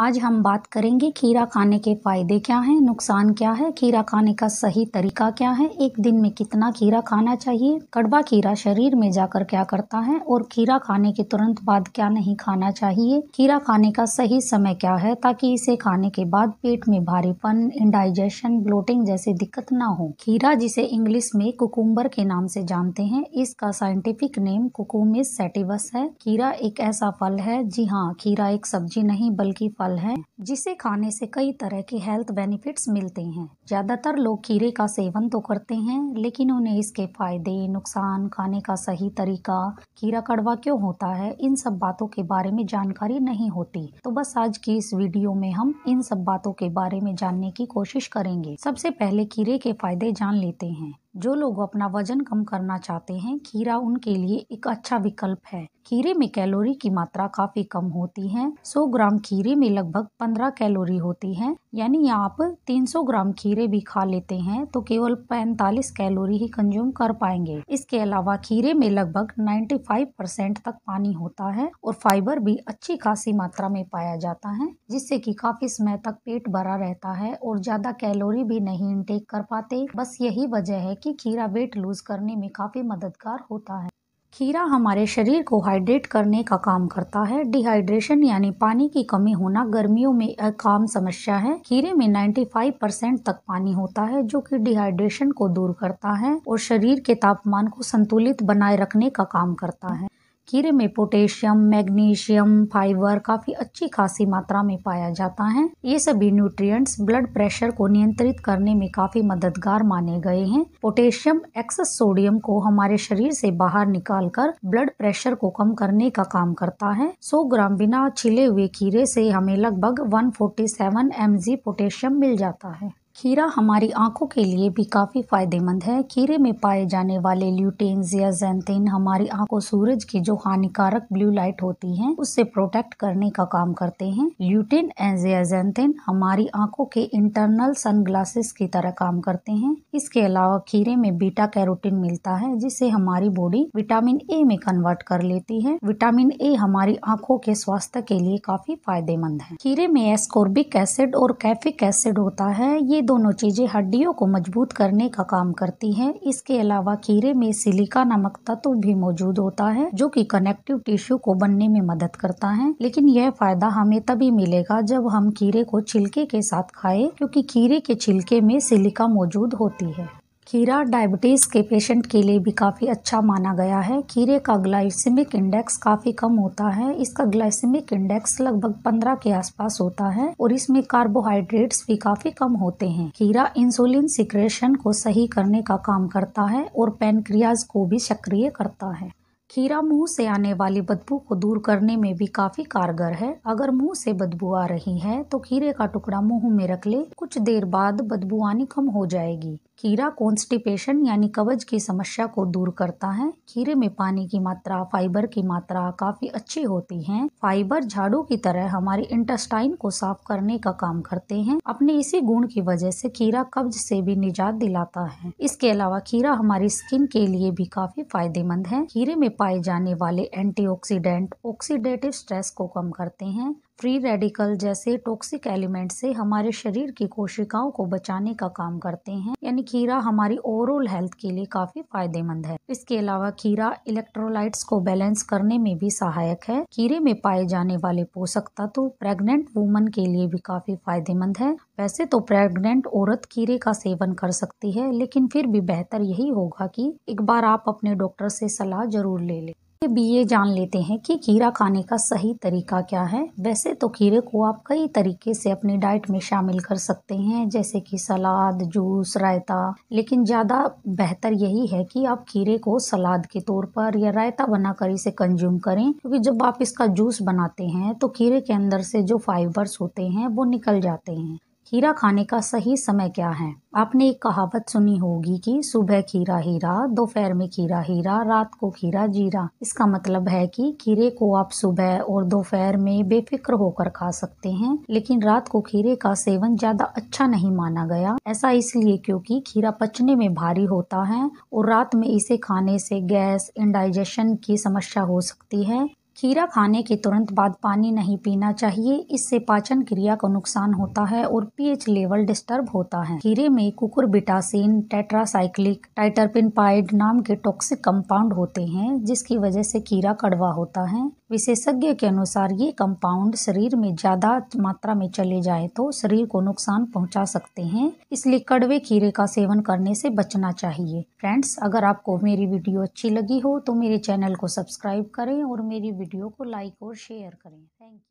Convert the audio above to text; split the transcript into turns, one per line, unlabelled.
आज हम बात करेंगे खीरा खाने के फ़ायदे क्या हैं नुकसान क्या है खीरा खाने का सही तरीका क्या है एक दिन में कितना खीरा खाना चाहिए कड़वा खीरा शरीर में जाकर क्या करता है और खीरा खाने के तुरंत बाद क्या नहीं खाना चाहिए खीरा खाने का सही समय क्या है ताकि इसे खाने के बाद पेट में भारीपन इंडाइजेशन ब्लोटिंग जैसी दिक्कत न हो खीरा जिसे इंग्लिश में कुकुम्बर के नाम से जानते हैं इसका साइंटिफिक नेम कुकुमिस सेटिवस है खीरा एक ऐसा फल है जी हाँ खीरा एक सब्जी नहीं बल्कि फल फल है जिसे खाने से कई तरह के हेल्थ बेनिफिट्स मिलते हैं ज्यादातर लोग खीरे का सेवन तो करते हैं लेकिन उन्हें इसके फायदे नुकसान खाने का सही तरीका खीरा कड़वा क्यों होता है इन सब बातों के बारे में जानकारी नहीं होती तो बस आज की इस वीडियो में हम इन सब बातों के बारे में जानने की कोशिश करेंगे सबसे पहले खीरे के फायदे जान लेते हैं जो लोग अपना वजन कम करना चाहते हैं खीरा उनके लिए एक अच्छा विकल्प है खीरे में कैलोरी की मात्रा काफी कम होती है 100 ग्राम खीरे में लगभग 15 कैलोरी होती है यानी आप 300 ग्राम खीरे भी खा लेते हैं तो केवल 45 कैलोरी ही कंज्यूम कर पाएंगे इसके अलावा खीरे में लगभग 95 परसेंट तक पानी होता है और फाइबर भी अच्छी खासी मात्रा में पाया जाता है जिससे की काफी समय तक पेट भरा रहता है और ज्यादा कैलोरी भी नहीं इनटेक कर पाते बस यही वजह है की कि खीरा वेट लूज़ करने में काफ़ी मददगार होता है खीरा हमारे शरीर को हाइड्रेट करने का काम करता है डिहाइड्रेशन यानी पानी की कमी होना गर्मियों में एक आम समस्या है खीरे में 95 परसेंट तक पानी होता है जो कि डिहाइड्रेशन को दूर करता है और शरीर के तापमान को संतुलित बनाए रखने का काम करता है कीरे में पोटेशियम मैग्नीशियम फाइबर काफी अच्छी खासी मात्रा में पाया जाता है ये सभी न्यूट्रिएंट्स ब्लड प्रेशर को नियंत्रित करने में काफी मददगार माने गए हैं पोटेशियम एक्सेस सोडियम को हमारे शरीर से बाहर निकाल कर ब्लड प्रेशर को कम करने का काम करता है 100 ग्राम बिना छिले हुए खीरे से हमें लगभग 147 फोर्टी सेवन पोटेशियम मिल जाता है खीरा हमारी आंखों के लिए भी काफ़ी फ़ायदेमंद है खीरे में पाए जाने वाले ल्यूटेन्स या जैनतेन हमारी आंखों सूरज की जो हानिकारक ब्लू लाइट होती है उससे प्रोटेक्ट करने का काम करते हैं ल्यूटेन एंड जैनतिन हमारी आंखों के इंटरनल सनग्लासेस की तरह काम करते हैं इसके अलावा खीरे में बीटा कैरोटिन मिलता है जिसे हमारी बॉडी विटामिन ए में कन्वर्ट कर लेती है विटामिन ए हमारी आंखों के स्वास्थ्य के लिए काफ़ी फायदेमंद है खीरे में एस्कोर्बिक एसिड और कैफिक एसिड होता है ये दोनों चीज़ें हड्डियों को मजबूत करने का काम करती हैं इसके अलावा खीरे में सिलिका नामक तत्व भी मौजूद होता है जो कि कनेक्टिव टिश्यू को बनने में मदद करता है लेकिन यह फायदा हमें तभी मिलेगा जब हम खीरे को छिलके के साथ खाएं क्योंकि खीरे के छिलके में सिलिका मौजूद होती है खीरा डायबिटीज़ के पेशेंट के लिए भी काफ़ी अच्छा माना गया है खीरे का ग्लाइसेमिक इंडेक्स काफ़ी कम होता है इसका ग्लाइसेमिक इंडेक्स लगभग 15 के आसपास होता है और इसमें कार्बोहाइड्रेट्स भी काफ़ी कम होते हैं खीरा इंसुलिन सिक्रेशन को सही करने का काम करता है और पेनक्रियाज को भी सक्रिय करता है खीरा मुंह से आने वाली बदबू को दूर करने में भी काफी कारगर है अगर मुंह से बदबू आ रही है तो खीरे का टुकड़ा मुंह में रख ले कुछ देर बाद बदबू आनी कम हो जाएगी कीरा कॉन्स्टिपेशन यानी कब्ज की समस्या को दूर करता है खीरे में पानी की मात्रा फाइबर की मात्रा काफ़ी अच्छी होती है फाइबर झाड़ू की तरह हमारे इंटेस्टाइन को साफ करने का काम करते हैं अपने इसी गुण की वजह से खीरा कब्ज से भी निजात दिलाता है इसके अलावा खीरा हमारी स्किन के लिए भी काफ़ी फायदेमंद है खीरे में पाए जाने वाले एंटी ऑक्सीडेंट ऑक्सीडेटिव स्ट्रेस को कम करते हैं फ्री रेडिकल जैसे टॉक्सिक एलिमेंट से हमारे शरीर की कोशिकाओं को बचाने का काम करते हैं यानी खीरा हमारी ओवरऑल हेल्थ के लिए काफी फायदेमंद है इसके अलावा खीरा इलेक्ट्रोलाइट्स को बैलेंस करने में भी सहायक है खीरे में पाए जाने वाले पोषक तत्व प्रेग्नेंट वुमन के लिए भी काफी फायदेमंद है वैसे तो प्रेग्नेंट औरत खीरे का सेवन कर सकती है लेकिन फिर भी बेहतर यही होगा कि एक बार आप अपने डॉक्टर से सलाह जरूर ले लें भी ये जान लेते हैं कि खीरा खाने का सही तरीका क्या है वैसे तो खीरे को आप कई तरीके से अपनी डाइट में शामिल कर सकते हैं जैसे कि सलाद जूस रायता लेकिन ज़्यादा बेहतर यही है कि आप खीरे को सलाद के तौर पर या रायता बनाकर इसे कंज्यूम करें क्योंकि जब आप इसका जूस बनाते हैं तो खीरे के अंदर से जो फाइबर्स होते हैं वो निकल जाते हैं खीरा खाने का सही समय क्या है आपने एक कहावत सुनी होगी कि सुबह खीरा हीरा दोपहर में खीरा हीरा रात को खीरा जीरा इसका मतलब है कि खीरे को आप सुबह और दोपहर में बेफिक्र होकर खा सकते हैं लेकिन रात को खीरे का सेवन ज्यादा अच्छा नहीं माना गया ऐसा इसलिए क्योंकि खीरा पचने में भारी होता है और रात में इसे खाने से गैस इंडाइजेशन की समस्या हो सकती है खीरा खाने के तुरंत बाद पानी नहीं पीना चाहिए इससे पाचन क्रिया को नुकसान होता है और पीएच लेवल डिस्टर्ब होता है खीरे में बिटासिन टेट्रासाइक्लिक टाइटरपिन पाइड नाम के टॉक्सिक कंपाउंड होते हैं जिसकी वजह से खीरा कड़वा होता है विशेषज्ञ के अनुसार ये कंपाउंड शरीर में ज़्यादा मात्रा में चले जाए तो शरीर को नुकसान पहुंचा सकते हैं इसलिए कड़वे खीरे का सेवन करने से बचना चाहिए फ्रेंड्स अगर आपको मेरी वीडियो अच्छी लगी हो तो मेरे चैनल को सब्सक्राइब करें और मेरी वीडियो को लाइक और शेयर करें थैंक यू